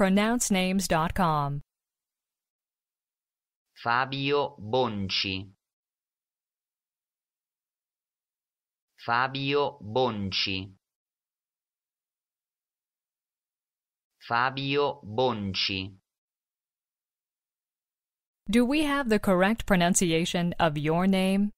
pronouncenames.com. Fabio Bonci. Fabio Bonci. Fabio Bonci. Do we have the correct pronunciation of your name?